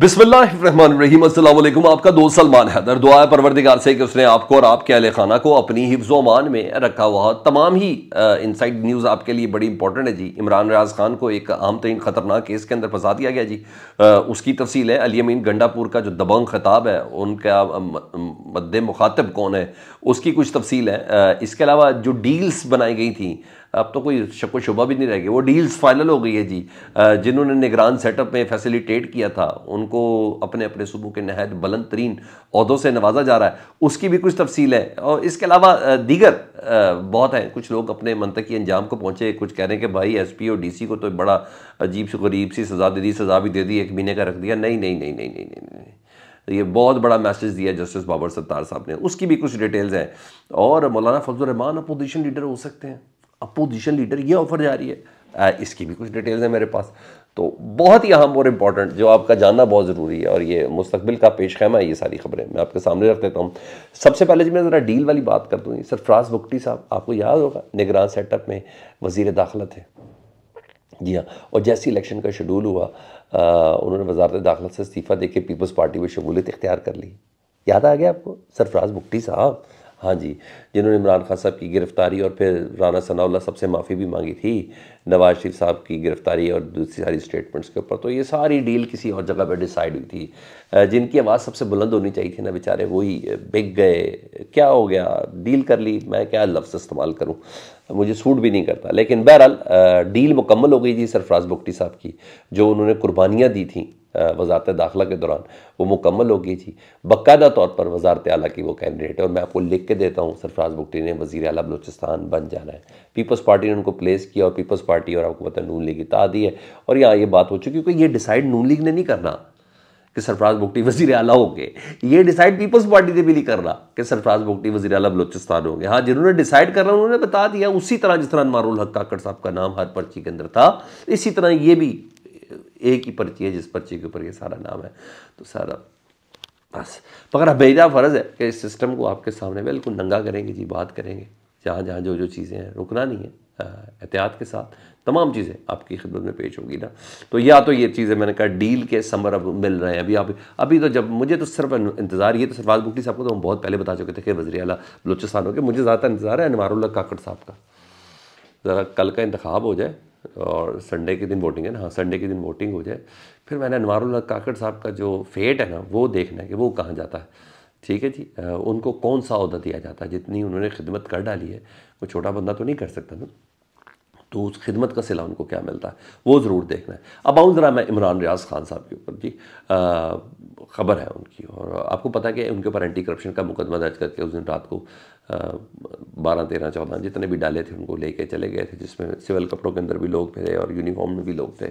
बिस्मिल्लाम असलम आपका दोस्त सलमान हैदर दुआ है परवरदिगार से कि उसने आपको और आपके अहल खाना को अपनी हिफ्ज़ अमान में रखा हुआ तमाम ही इनसाइड न्यूज़ आपके लिए बड़ी इंपॉर्टेंट है जी इमरान रियाज खान को एक आम तरीन ख़तरनाक केस के अंदर फंसा दिया गया जी आ, उसकी तफसील है अली अमीन गंडापुर का जो दबंग खिताब है उनका मद मुखातब कौन है उसकी कुछ तफसील है इसके अलावा जो डील्स बनाई गई थी अब तो कोई शक शुबा भी नहीं रह गया वो डील्स फाइनल हो गई है जी जिन्होंने निगरान सेटअप में फैसिलिटेट किया था उन उनको अपने अपने सूबों के नहायत बुलंद तरीन अहदों से नवाजा जा रहा है उसकी भी कुछ तफसील है और इसके अलावा दीगर बहुत हैं कुछ लोग अपने मनतकी अंजाम को पहुँचे कुछ कह रहे हैं कि भाई एस पी और डी सी को तो बड़ा अजीब से गरीब सी सज़ा दे दी सज़ा भी दे दी एक महीने का रख दिया नहीं नहीं नहीं नहीं नहीं नहीं, नहीं। तो ये बहुत बड़ा मैसेज दिया जस्टिस बाबर सत्तार साहब ने उसकी भी कुछ डिटेल्स हैं और मौलाना फजल रहमान अपोजिशन लीडर हो सकते हैं अपोजिशन लीडर ये ऑफर जा रही है आ, इसकी भी कुछ डिटेल्स हैं मेरे पास तो बहुत ही अहम और इम्पॉर्टेंट जो आपका जानना बहुत ज़रूरी है और ये मुस्तबिल का पेश खैमा है ये सारी खबरें मैं आपके सामने रख देता हूँ सबसे पहले जी मैं ज़रा डील वाली बात कर दूँगी सरफराज बुकटी साहब आपको याद होगा निगरान सेटअप में वजीर दाखिला थे जी हाँ और जैसे इलेक्शन का शेड्यूल हुआ आ, उन्होंने वजारत दाखिला से इस्तीफ़ा दे के पीपल्स पार्टी में शमूलियत इख्तियार कर ली याद आ गया आपको सरफराज बुकटी साहब हाँ जी जिन्होंने इमरान खान साहब की गिरफ़्तारी और फिर राना सनाउल्ला साहब से माफ़ी भी मांगी थी नवाज शरीफ साहब की गिरफ़्तारी और दूसरी सारी स्टेटमेंट्स के ऊपर तो ये सारी डील किसी और जगह पर डिसाइड हुई थी जिनकी आवाज़ सबसे बुलंद होनी चाहिए थी ना बेचारे वही बिक गए क्या हो गया डील कर ली मैं क्या लफ्ज़ इस्तेमाल करूँ मुझे सूट भी नहीं करता लेकिन बहरहाल डील मुकम्मल हो गई थी सरफराज बुगटी साहब की जो उन्होंने कुर्बानियाँ दी थी वजारत दाखिला के दौरान वो मुकम्मल होगी जी बाकायदा तौर पर वजारत आला की वो कैंडिडेट है और मैं आपको लिख के देता हूँ सरफराज बुगटी ने वजी अला बलोचिस्तान बन जाना है पीपल्स पार्टी ने उनको प्लेस किया और पीपल्स पार्टी और आपको पता है नून लीग की दी है और यहाँ ये बात हो चुकी क्योंकि ये डिसाइड नून लीग ने नहीं करना कि सरफराज बुगटी वजी अला होंगे ये डिसाइड पीपल्स पार्टी ने भी नहीं करना कि सरफराज बुगटी वजी अला बलोचिस्तान होंगे हाँ जिन्होंने डिसाइड करना उन्होंने बता दिया उसी तरह जिस तरह मारूल हक काकड़ साहब का नाम हर पर्ची के अंदर था इसी तरह ये भी एक ही पर्ची है जिस पर्ची के ऊपर ये सारा नाम है तो सारा बस मगर मेरा फ़र्ज़ है कि इस सिस्टम को आपके सामने बिल्कुल नंगा करेंगे जी बात करेंगे जहाँ जहाँ जो जो चीज़ें हैं रुकना नहीं है एहतियात के साथ तमाम चीज़ें आपकी खिदमत में पेश होगी ना तो या तो ये चीज़ें मैंने कहा डील के समर अब मिल रहे हैं अभी आप अभी तो जब मुझे तो सिर्फ इंतज़ार ये तो सरफाज बुकटी साहब को तो हम बहुत पहले बता चुके थे कि वजी अला बलोचिस्तानों के मुझे ज़्यादा इंतज़ार है अनवारुल्ला काकड़ साहब का ज़रा कल का इंतखब हो जाए और संडे के दिन वोटिंग है ना हाँ संडे के दिन वोटिंग हो जाए फिर मैंने अनवारुल काकड़ साहब का जो फेट है ना वो देखना है कि वो कहाँ जाता है ठीक है जी उनको कौन सा अहदा दिया जाता है जितनी उन्होंने खिदमत कर डाली है वो छोटा बंदा तो नहीं कर सकता ना तो उस खिदमत का सिला उनको क्या मिलता है वो ज़रूर देखना है अब आऊँ ज़रा मैं इमरान रियाज खान साहब के ऊपर जी ख़बर है उनकी और आपको पता है कि उनके ऊपर एंटी करप्शन का मुकदमा दर्ज करके उस दिन रात को बारह तेरह चौदह जितने भी डाले थे उनको लेके चले गए थे जिसमें सिविल कपड़ों के अंदर भी लोग थे और यूनिफॉर्म में भी लोग थे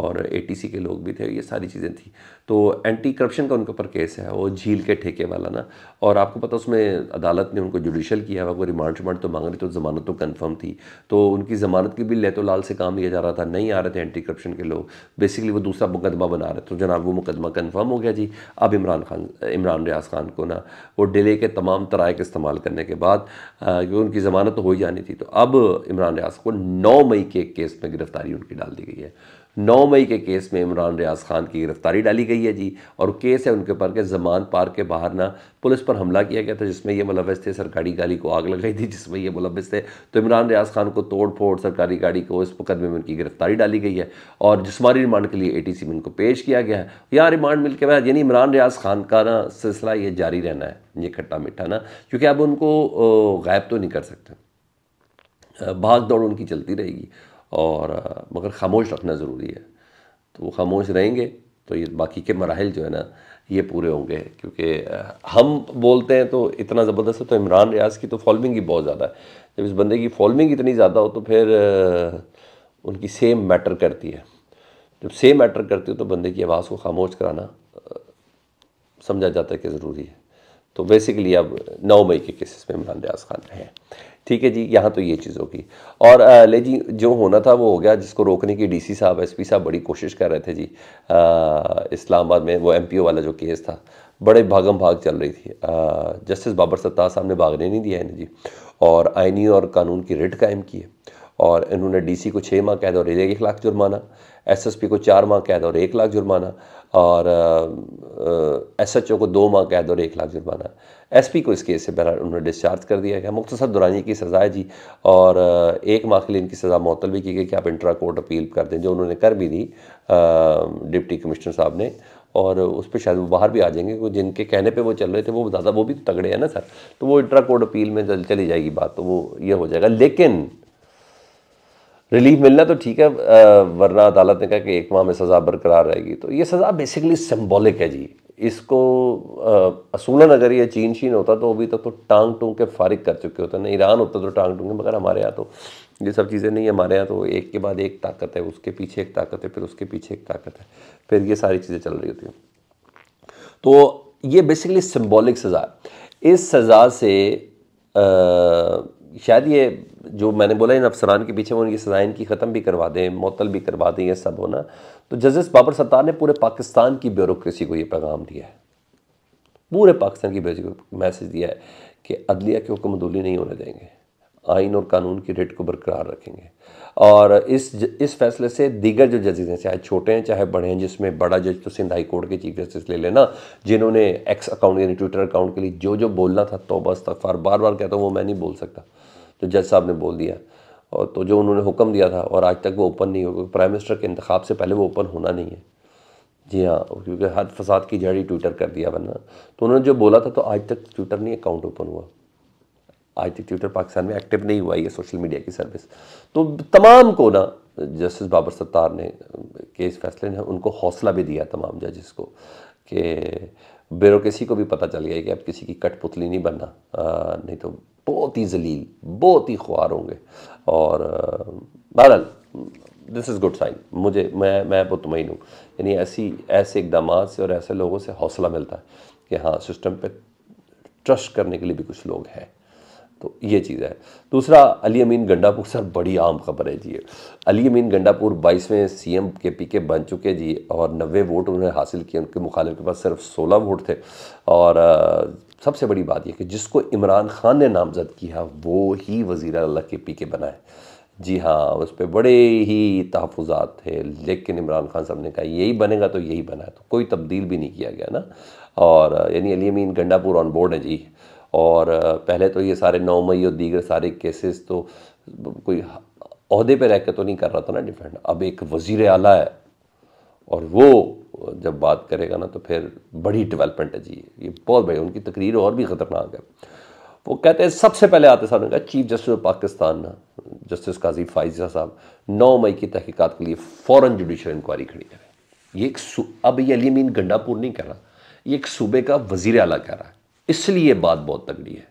और ए के लोग भी थे ये सारी चीज़ें थी तो एंटी करप्शन का उनके ऊपर केस है वो झील के ठेके वाला ना और आपको पता उसमें अदालत ने उनको जुडिशल किया हुआ वो रिमांड शिमांड तो मांग रही तो ज़मानत तो कन्फर्म थी तो उनकी ज़मानत की भी लेतो लाल से काम लिया जा रहा था नहीं आ रहे थे एंटी करप्शन के लोग बेसिकली वो दूसरा मुकदमा बना रहे थे तो जनाब वो मुकदमा कन्फर्म हो गया जी अब इमरान खान इमरान रियाज खान को ना वो डिले के तमाम तराए का इस्तेमाल करने के बाद क्योंकि उनकी ज़मानत तो हो ही जानी थी तो अब इमरान रियाज को नौ मई के केस में गिरफ्तारी उनकी डाल दी गई है 9 मई के केस में इमरान रियाज खान की गिरफ्तारी डाली गई है जी और केस है उनके ऊपर के जमान पार्क के बाहर ना पुलिस पर हमला किया गया था जिसमें ये मुलवस थे सरकारी गाड़ी को आग लगाई थी जिसमें ये मुलवस थे तो इमरान रियाज खान को तोड़ फोड़ सरकारी गाड़ी को इस मुकदमे में उनकी गिरफ्तारी डाली गई है और जिसमानी रिमांड के लिए ए टी सी में इनको पेश किया गया है यहाँ रिमांड मिल के बाद यानी इमरान रियाज खान का ना सिलसिला ये जारी रहना है ये खट्टा मिट्टा ना क्योंकि अब उनको गायब तो नहीं कर सकते भाग दौड़ उनकी चलती रहेगी और मगर खामोश रखना ज़रूरी है तो वो खामोश रहेंगे तो ये बाकी के मराहल जो है ना ये पूरे होंगे क्योंकि हम बोलते हैं तो इतना ज़बरदस्त है तो इमरान रियाज की तो फॉलोइंग ही बहुत ज़्यादा है जब इस बंदे की फॉलोइंग इतनी ज़्यादा हो तो फिर उनकी सेम मैटर करती है जब सेम मैटर करती हो तो बंदे की आवाज़ को खामोश कराना समझा जाता है कि ज़रूरी है तो बेसिकली अब नौ मई के केसेस में इमरान रियाज खान हैं ठीक है जी यहाँ तो ये चीज़ होगी और ले जी जो होना था वो हो गया जिसको रोकने की डीसी साहब एसपी साहब बड़ी कोशिश कर रहे थे जी इस्लामाबाद में वो एमपीओ वाला जो केस था बड़े भागम भाग चल रही थी जस्टिस बाबर सत्तार साहब ने भागने नहीं दिया है जी और आइनी और कानून की रिट कायम की है और इन्होंने डीसी को छः माह कैद और एक लाख जुर्माना एसएसपी को चार माह कैद और एक लाख जुर्माना और एसएचओ को दो माह कैद और एक लाख जुर्माना एसपी को इस केस से बहरहाल उन्होंने डिस्चार्ज कर दिया गया मुख्तसर दुरानी की सज़ा है जी और एक माह के लिए इनकी सज़ा मअतल भी की गई कि आप इंट्रा कोर्ट अपील कर दें जो उन्होंने कर भी दी डिप्टी कमिश्नर साहब ने और उस पर शायद वो बाहर भी आ जाएंगे क्योंकि जिनके कहने पे वो चल रहे थे वो ज़्यादा वो भी तगड़े हैं ना सर तो वो इंट्रा कोर्ट अपील में चली जाएगी बात तो वो ये हो जाएगा लेकिन रिलीफ मिलना तो ठीक है वरना अदालत ने कहा कि एक माह में सज़ा बरकरार रहेगी तो ये सज़ा बेसिकली सिम्बॉलिक है जी इसको असूलन अगर ये चीन शीन होता तो अभी तक तो, तो, टांग टूँग के फारिग कर चुके होते ना ईरान होता तो टांग टूँगे मगर हमारे यहाँ तो ये सब चीज़ें नहीं हमारे यहाँ तो एक के बाद एक ताकत है उसके पीछे एक ताकत है फिर उसके पीछे एक ताकत है फिर ये सारी चीज़ें चल रही होती हैं तो ये बेसिकली सिम्बॉलिक सज़ा इस सज़ा से आ, शायद ये जो मैंने बोला इन अफसरान के पीछे वो उनकी सजा इनकी ख़त्म भी करवा दें मअतल भी करवा दें ये सब होना तो जस्टिस बाबर सत्तार ने पूरे पाकिस्तान की ब्यूरोक्रेसी को ये पैगाम दिया है पूरे पाकिस्तान की ब्यूरोसी को मैसेज दिया है कि अदलिया के हुक्म दूली नहीं होने देंगे आइन और कानून की रेट को बरकरार रखेंगे और इस ज, इस फैसले से दीगर जो जजेज़ हैं चाहे छोटे हैं चाहे बड़े हैं जिसमें बड़ा जज तो सिंध हाई कोर्ट के चीफ जस्टिस ले लेना जिन्होंने एक्स अकाउंट यानी ट्विटर अकाउंट के लिए जो जो बोलना था तो बस तक बार बार कहता हूँ वो मैं नहीं बोल सकता जो तो जज साहब ने बोल दिया और तो जो उन्होंने हुक्म दिया था और आज तक वो ओपन नहीं हुआ प्राइम मिनिस्टर के इंतखब से पहले वो ओपन होना नहीं है जी हाँ क्योंकि हर फसाद की जड़ी ट्विटर कर दिया वरना तो उन्होंने जो बोला था तो आज तक ट्विटर नहीं अकाउंट ओपन हुआ आज तक ट्विटर पाकिस्तान में एक्टिव नहीं हुआ ये सोशल मीडिया की सर्विस तो तमाम को ना जस्टिस बाबर सत्तार ने केस फैसले ने उनको हौसला भी दिया तमाम जजेस को कि ब्यूरोसी को भी पता चल गया कि अब किसी की कठपुतली नहीं बनना आ, नहीं तो बहुत ही जलील बहुत ही ख्वार होंगे और बहरहाल दिस इज़ गुड साइन मुझे मैं मैं मुतमिन हूँ यानी ऐसी ऐसे इकदाम से और ऐसे लोगों से हौसला मिलता है कि हाँ सिस्टम पे ट्रस्ट करने के लिए भी कुछ लोग हैं तो ये चीज़ है दूसरा अली अमीन गंडापुर सर बड़ी आम खबर है जी अली अमीन गंडापुर बाईसवें सी एम के पी के बन चुके जी और नबे वोट उन्होंने हासिल किए उनके मुखालिफ के पास सिर्फ सोलह वोट थे और सबसे बड़ी बात यह कि जिसको इमरान खान ने नामजद किया वो ही वजीर अल्लाह के पी के बनाए जी हाँ उस पर बड़े ही तहफात थे लेकिन इमरान खान साहब ने कहा यही बनेगा तो यही बना है तो कोई तब्दील भी नहीं किया गया ना और यानी अली अमीन गंडापुर ऑन बोर्ड है जी और पहले तो ये सारे नौ मई और दीगर सारे केसेस तो कोई अहदे पे रह के तो नहीं कर रहा था ना डिफेंड अब एक वज़ी अला है और वो जब बात करेगा ना तो फिर बड़ी डेवलपमेंट है जी ये बहुत बड़ी उनकी तकरीर और भी ख़तरनाक है वो कहते हैं सबसे पहले आते साहब ने कहा chief justice of Pakistan justice Qazi Faez साहब नौ मई की तहकीकत के लिए फ़ौर जुडिशल इंक्वायरी खड़ी करें ये एक अब ये अली मीन गंडापुर नहीं कह रहा ये एक सूबे का वजीर अला कह रहा है इसलिए बात बहुत तगड़ी है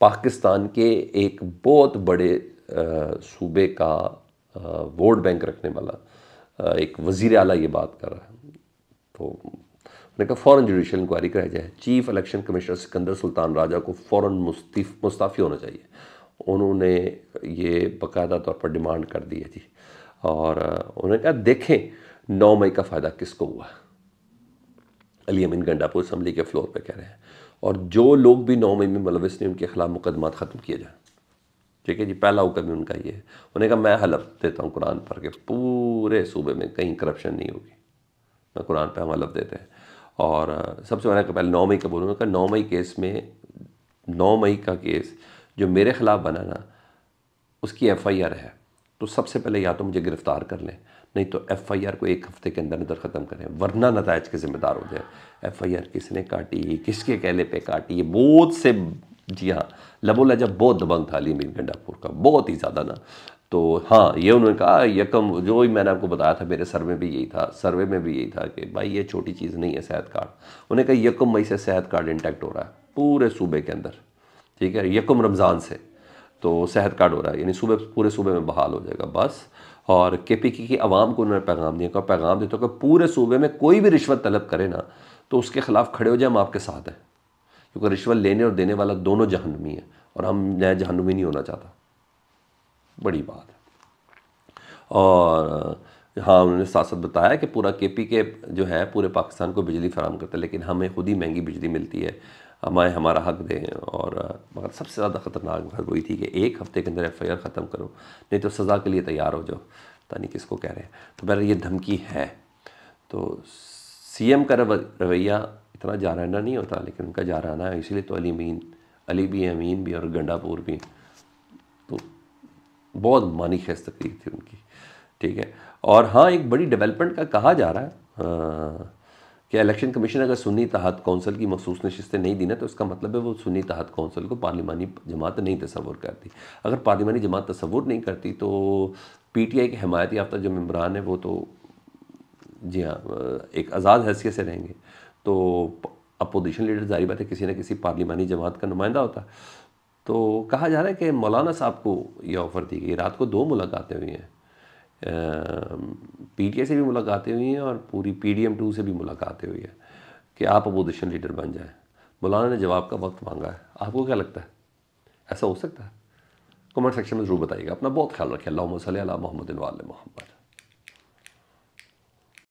पाकिस्तान के एक बहुत बड़े सूबे का वोट बैंक रखने वाला एक वज़ी अला ये बात कर रहा है तो उन्होंने कहा फ़ौर जुडिशल इंक्वायरी कराई जाए chief election commissioner Sikandar Sultan Raja को फ़ौर मुस्तीफ मुस्ताफ़ी होना चाहिए उन्होंने ये बाकायदा तौर पर डिमांड कर दी है जी और उन्होंने कहा देखें नौ मई का फ़ायदा किसको हुआ है अली अमीन गंडापुर असम्बली के फ्लोर पर कह रहे हैं और जो लोग भी नौ मई में मुलविस ने उनके खिलाफ मुकदमा ख़त्म किए जाए ठीक है जी पहला हुक्म उनका ये है उन्हें कहा मैं हलफ देता हूँ कुरान पर के पूरे सूबे में कहीं करप्शन नहीं होगी मैं कुरान पर हम हलफ देते हैं और सबसे मैंने पहले नौ मई का बोलूँ उन्होंने कहा नौ मई केस में नौ मई का केस जो मेरे ख़िलाफ़ बना ना उसकी एफ़ आई आर है तो सबसे पहले या तो मुझे गिरफ़्तार कर लें नहीं तो एफ़ आई आर को एक हफ़्ते के अंदर अंदर ख़त्म करें वरना नतज के ज़िम्मेदार हो जाए एफ़ आई आर किसने काटी किसके कहले पे काटी ये बहुत से जी हाँ लबो लजा बहुत दबंग था अली मीर गंडापुर का बहुत ही ज़्यादा ना तो हाँ ये उन्होंने कहा यकम जो ही मैंने आपको बताया था मेरे सर्वे भी यही था सर्वे में भी यही था कि भाई ये छोटी चीज़ नहीं है सेहत कार्ड उन्हें कहा यकम मई से सेहत कार्ड इंटैक्ट हो रहा है पूरे सूबे के अंदर ठीक है यकम रमज़ान से तो सेहत कार्ड हो रहा है यानी सुबह पूरे सूबे में बहाल हो जाएगा बस और के पी की आवाम को उन्होंने पैगाम दिया पैगाम देता कि पूरे सूबे में कोई भी रिश्वत तलब करे ना तो उसके ख़िलाफ़ खड़े हो जाए हम आपके साथ हैं क्योंकि रिश्वत लेने और देने वाला दोनों जहनमी है और हम नया जहनमी नहीं होना चाहता बड़ी बात है और हाँ उन्होंने साथ साथ बताया कि पूरा के पी के जो है पूरे पाकिस्तान को बिजली फराम करता है लेकिन हमें खुद ही महंगी बिजली मिलती है हमें हमारा हक दें और मगर सबसे ज़्यादा ख़तरनाक बात वही थी कि एक हफ़्ते के अंदर एफ आई आर ख़त्म करो नहीं तो सज़ा के लिए तैयार हो जाओ तानी किसको कह रहे हैं तो मेरा ये धमकी है तो सी एम का रवैया इतना जाराना नहीं होता लेकिन उनका जाराना है इसीलिए तो अली मीन अली भी अमीन भी और गंडापुर भी तो बहुत मानी खेस तकलीफ थी उनकी ठीक है और हाँ एक बड़ी डेवलपमेंट का कहा जा रहा है कि इलेक्शन कमीशन अगर सुन्नी तहत कौंसिल की मखसूस नशस्तें नहीं दी ना तो इसका मतलब है वो सुनी तहत कौंसिल को पार्लिमानी जमात नहीं तस्वूर करती अगर पार्लिमानी जमात तस्वूर नहीं करती तो पी टी आई के हमायत याफ्ता जो मम्बरान है वो तो जी हाँ एक आज़ाद हैसियत से रहेंगे तो अपोजिशन लीडर जारी बात है किसी न किसी पार्लिमानी जमात का नुमाइंदा होता तो कहा जा रहा है कि मौलाना साहब को यह ऑफ़र दी गई रात को दो मुलाकातें हुई हैं पीटीए से भी मुलाकातें हुई हैं और पूरी पीडीएम टू से भी मुलाकातें हुई हैं कि आप अपोजिशन लीडर बन जाएं मौलाना ने जवाब का वक्त मांगा है आपको क्या लगता है ऐसा हो सकता है कमेंट सेक्शन में ज़रूर बताइएगा अपना बहुत ख्याल रखें अल्लाह मोहम्मद मोहम्मद